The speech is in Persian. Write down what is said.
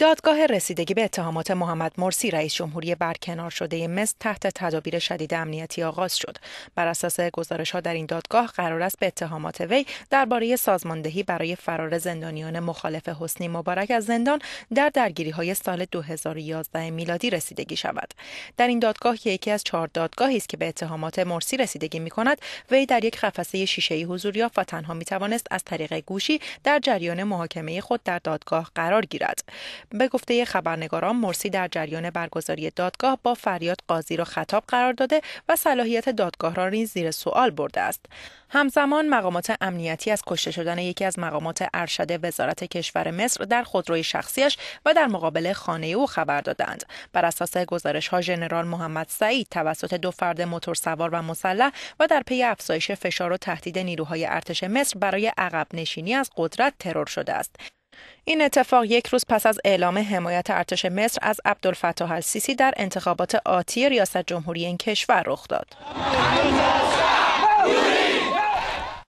دادگاه رسیدگی به اتهامات محمد مرسی رئیس جمهوری برکنار شده مصر تحت تدابیر شدید امنیتی آغاز شد بر اساس گزارش ها در این دادگاه قرار است به اتهامات وی درباره سازماندهی برای فرار زندانیان مخالف حسنی مبارک از زندان در درگیری های سال 2011 میلادی رسیدگی شود در این دادگاه که یکی از چهار دادگاهی است که به اتهامات مرسی رسیدگی می کند وی در یک قفسه شیشه حضور یافت و تنها می از طریق گوشی در جریان محاکمه خود در دادگاه قرار قرار گیرد به گفته خبرنگاران مرسی در جریان برگزاری دادگاه با فریاد قاضی را خطاب قرار داده و صلاحیت دادگاه را نیز زیر سوال برده است همزمان مقامات امنیتی از کشته شدن یکی از مقامات ارشد وزارت کشور مصر در خودروی شخصیش و در مقابل خانه او خبر دادند بر اساس گزارش ها ژنرال محمد سعید توسط دو فرد موتورسوار و مسلح و در پی افزایش فشار و تهدید نیروهای ارتش مصر برای عقب نشینی از قدرت ترور شده است این اتفاق یک روز پس از اعلام حمایت ارتش مصر از عبدالفتاح السیسی در انتخابات آتی ریاست جمهوری این کشور رخ داد.